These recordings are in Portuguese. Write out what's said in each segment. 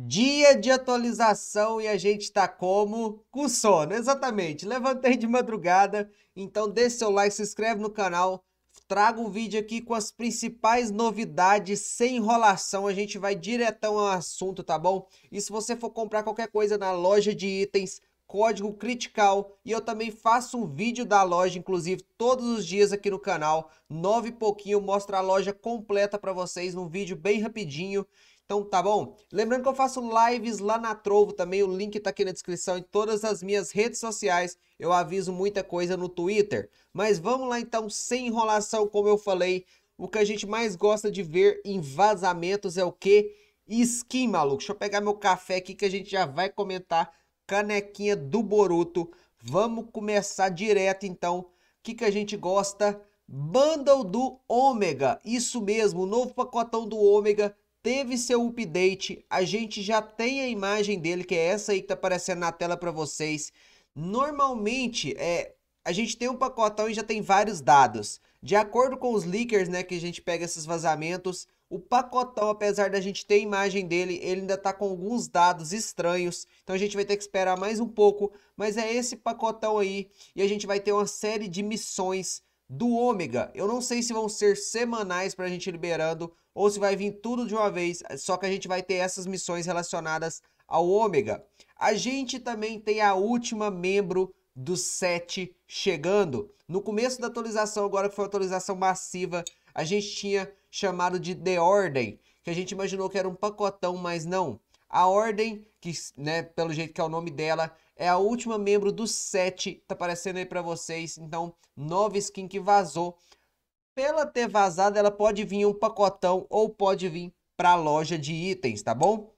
Dia de atualização e a gente tá como? Com sono, exatamente. Levantei de madrugada, então dê seu like, se inscreve no canal. Trago um vídeo aqui com as principais novidades, sem enrolação. A gente vai diretão ao assunto, tá bom? E se você for comprar qualquer coisa na loja de itens, código critical. E eu também faço um vídeo da loja, inclusive, todos os dias aqui no canal. Nove e pouquinho, mostra a loja completa para vocês num vídeo bem rapidinho. Então tá bom? Lembrando que eu faço lives lá na Trovo também, o link tá aqui na descrição em todas as minhas redes sociais. Eu aviso muita coisa no Twitter. Mas vamos lá então, sem enrolação, como eu falei, o que a gente mais gosta de ver em vazamentos é o que? Skin, maluco. Deixa eu pegar meu café aqui que a gente já vai comentar canequinha do Boruto. Vamos começar direto então. O que, que a gente gosta? Bundle do Ômega, isso mesmo, o novo pacotão do Ômega teve seu update, a gente já tem a imagem dele, que é essa aí que tá aparecendo na tela para vocês. Normalmente, é, a gente tem um pacotão e já tem vários dados. De acordo com os leakers, né, que a gente pega esses vazamentos, o pacotão, apesar da gente ter a imagem dele, ele ainda tá com alguns dados estranhos. Então a gente vai ter que esperar mais um pouco, mas é esse pacotão aí e a gente vai ter uma série de missões do Ômega. Eu não sei se vão ser semanais para a gente liberando ou se vai vir tudo de uma vez, só que a gente vai ter essas missões relacionadas ao Ômega. A gente também tem a última membro do set chegando. No começo da atualização, agora que foi atualização massiva, a gente tinha chamado de The Ordem, que a gente imaginou que era um pacotão, mas não. A Ordem, que né, pelo jeito que é o nome dela, é a última membro do set tá aparecendo aí para vocês. Então, nova skin que vazou. Pela ter vazado, ela pode vir um pacotão ou pode vir para a loja de itens, tá bom?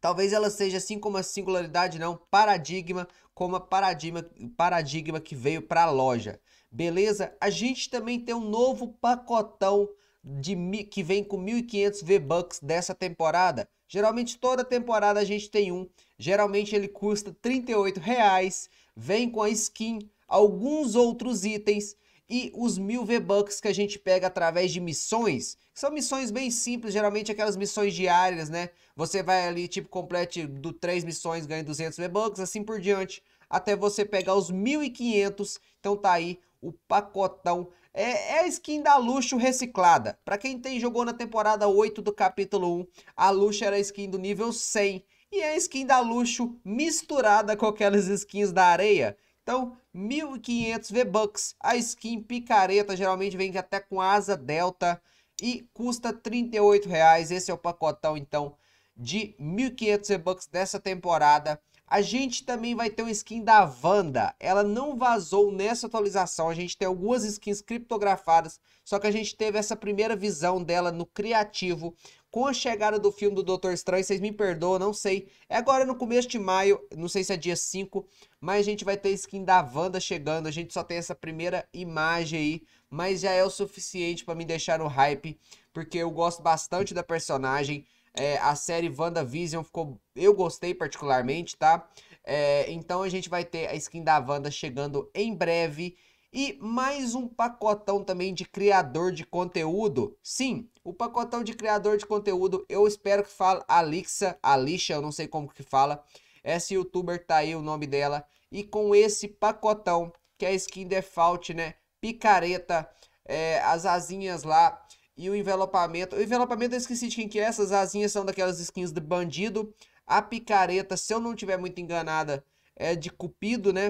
Talvez ela seja assim como a singularidade, não, paradigma, como a paradigma, paradigma que veio para a loja. Beleza? A gente também tem um novo pacotão de que vem com 1500 V-Bucks dessa temporada. Geralmente toda temporada a gente tem um. Geralmente ele custa R$ reais, vem com a skin, alguns outros itens e os mil V-Bucks que a gente pega através de missões. São missões bem simples, geralmente aquelas missões diárias, né? Você vai ali, tipo, complete do três missões, ganha 200 V-Bucks, assim por diante, até você pegar os 1.500. Então tá aí o pacotão é, é, a skin da Luxo reciclada. Para quem tem jogou na temporada 8 do capítulo 1, a Luxo era a skin do nível 100. E é a skin da Luxo misturada com aquelas skins da areia. Então, 1.500 V-Bucks. A skin picareta geralmente vem até com asa delta e custa R$ 38,00. Esse é o pacotão, então, de 1.500 E-Bucks dessa temporada. A gente também vai ter uma skin da Wanda. Ela não vazou nessa atualização. A gente tem algumas skins criptografadas. Só que a gente teve essa primeira visão dela no criativo. Com a chegada do filme do Doutor Estranho, vocês me perdoam, não sei. É agora no começo de maio, não sei se é dia 5, mas a gente vai ter skin da Wanda chegando. A gente só tem essa primeira imagem aí, mas já é o suficiente para me deixar no hype, porque eu gosto bastante da personagem. É, a série WandaVision ficou. Eu gostei particularmente, tá? É, então a gente vai ter a skin da Wanda chegando em breve. E mais um pacotão também de criador de conteúdo. Sim, o pacotão de criador de conteúdo, eu espero que fala Alixa, Alixa, eu não sei como que fala. Essa youtuber tá aí o nome dela. E com esse pacotão, que é a skin default, né? Picareta, é, as asinhas lá e o envelopamento. O envelopamento eu esqueci de quem que é. Essas asinhas são daquelas skins de bandido. A picareta, se eu não tiver muito enganada, é de cupido, né?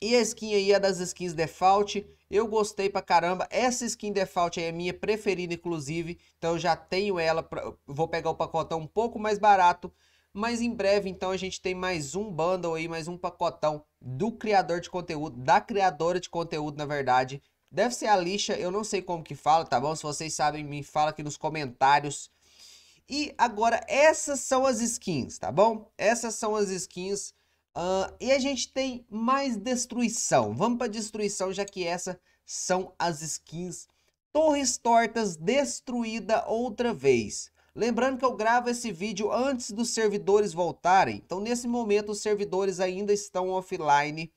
E a skin aí é das skins default. Eu gostei pra caramba. Essa skin default aí é minha preferida, inclusive. Então eu já tenho ela. Pra... Vou pegar o pacotão um pouco mais barato. Mas em breve, então, a gente tem mais um bundle aí, mais um pacotão do criador de conteúdo, da criadora de conteúdo, na verdade, Deve ser a lixa, eu não sei como que fala, tá bom? Se vocês sabem, me fala aqui nos comentários. E agora, essas são as skins, tá bom? Essas são as skins. Uh, e a gente tem mais destruição. Vamos para destruição, já que essas são as skins Torres Tortas destruída outra vez. Lembrando que eu gravo esse vídeo antes dos servidores voltarem. Então, nesse momento, os servidores ainda estão offline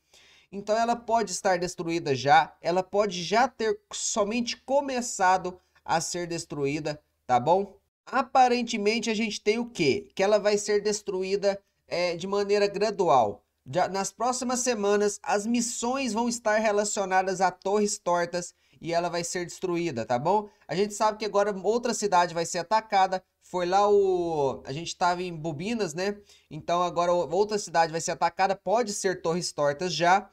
então ela pode estar destruída já, ela pode já ter somente começado a ser destruída, tá bom? Aparentemente a gente tem o quê? Que ela vai ser destruída é, de maneira gradual. Já nas próximas semanas, as missões vão estar relacionadas a torres tortas e ela vai ser destruída, tá bom? A gente sabe que agora outra cidade vai ser atacada, foi lá o. A gente estava em Bobinas, né? Então agora outra cidade vai ser atacada. Pode ser Torres Tortas já,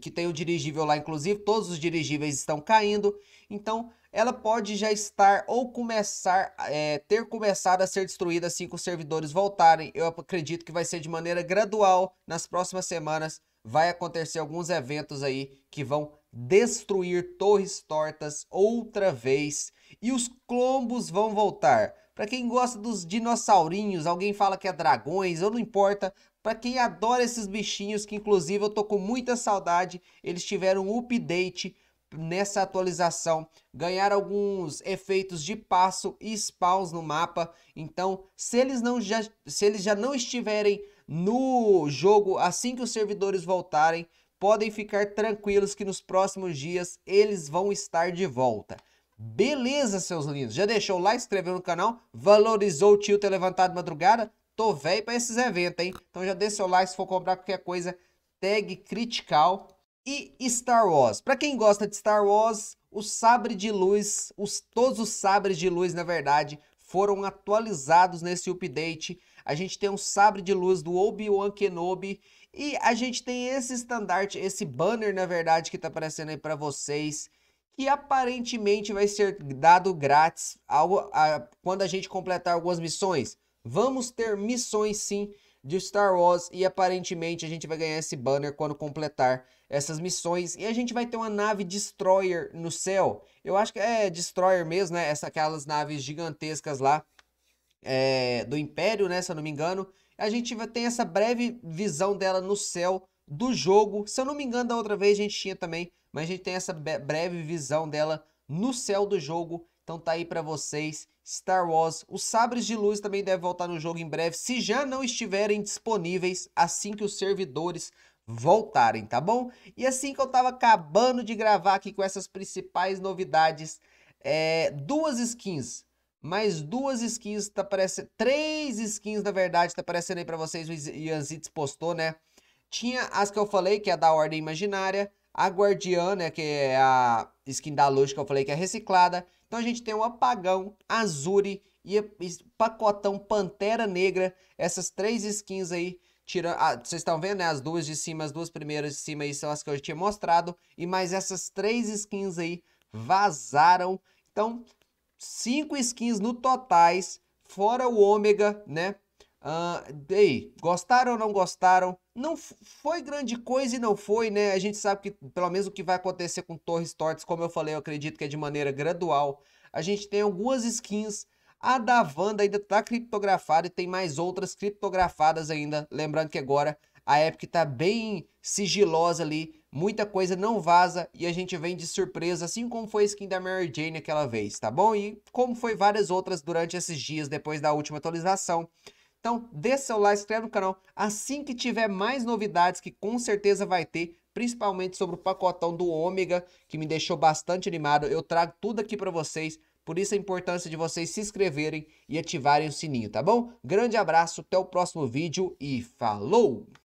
que tem o dirigível lá, inclusive. Todos os dirigíveis estão caindo. Então ela pode já estar ou começar é, ter começado a ser destruída assim que os servidores voltarem. Eu acredito que vai ser de maneira gradual nas próximas semanas. Vai acontecer alguns eventos aí que vão destruir torres tortas outra vez e os clombos vão voltar. Para quem gosta dos dinossaurinhos, alguém fala que é dragões, ou não importa. Para quem adora esses bichinhos, que inclusive eu tô com muita saudade, eles tiveram um update nessa atualização, ganhar alguns efeitos de passo e spawns no mapa. Então, se eles não já, se eles já não estiverem no jogo assim que os servidores voltarem, podem ficar tranquilos que nos próximos dias eles vão estar de volta. Beleza, seus lindos. Já deixou o like, inscreveu no canal, valorizou o tio ter levantado de madrugada? Tô velho pra esses eventos, hein? Então já dê seu like se for comprar qualquer coisa, tag critical e Star Wars. Pra quem gosta de Star Wars, o sabre de luz, os, todos os sabres de luz, na verdade, foram atualizados nesse update. A gente tem um sabre de luz do Obi-Wan Kenobi e a gente tem esse estandarte, esse banner, na verdade, que tá aparecendo aí pra vocês que aparentemente vai ser dado grátis ao, a, quando a gente completar algumas missões. Vamos ter missões sim de Star Wars e aparentemente a gente vai ganhar esse banner quando completar essas missões e a gente vai ter uma nave destroyer no céu. Eu acho que é destroyer mesmo, né? Essa aquelas naves gigantescas lá é, do Império, né? Se eu não me engano, a gente vai ter essa breve visão dela no céu do jogo. Se eu não me engano, da outra vez a gente tinha também, mas a gente tem essa breve visão dela no céu do jogo. Então tá aí para vocês, Star Wars. Os sabres de luz também devem voltar no jogo em breve, se já não estiverem disponíveis assim que os servidores voltarem, tá bom? E assim que eu tava acabando de gravar aqui com essas principais novidades, é, duas skins mais duas skins, tá aparecendo, três skins na verdade, tá aparecendo aí para vocês, o Ianzites postou, né? Tinha as que eu falei, que é da ordem imaginária, a guardiã, né, que é a skin da luz que eu falei que é reciclada. Então a gente tem o Apagão, Azuri e Pacotão Pantera Negra, essas três skins aí. Tira, ah, vocês estão vendo, né? As duas de cima, as duas primeiras de cima aí são as que eu já tinha mostrado. E mais essas três skins aí vazaram. Então, cinco skins no totais, fora o ômega, né? Uh, ah, daí, gostaram ou não gostaram? Não foi grande coisa e não foi, né? A gente sabe que, pelo menos o que vai acontecer com Torres Tortes, como eu falei, eu acredito que é de maneira gradual. A gente tem algumas skins. A da Wanda ainda tá criptografada e tem mais outras criptografadas ainda. Lembrando que agora a Epic tá bem sigilosa ali. Muita coisa não vaza e a gente vem de surpresa, assim como foi a skin da Mary Jane aquela vez, tá bom? E como foi várias outras durante esses dias depois da última atualização. Então, dê seu like, se inscreve no canal. Assim que tiver mais novidades, que com certeza vai ter, principalmente sobre o pacotão do Ômega, que me deixou bastante animado, eu trago tudo aqui para vocês. Por isso a importância de vocês se inscreverem e ativarem o sininho, tá bom? Grande abraço, até o próximo vídeo e falou!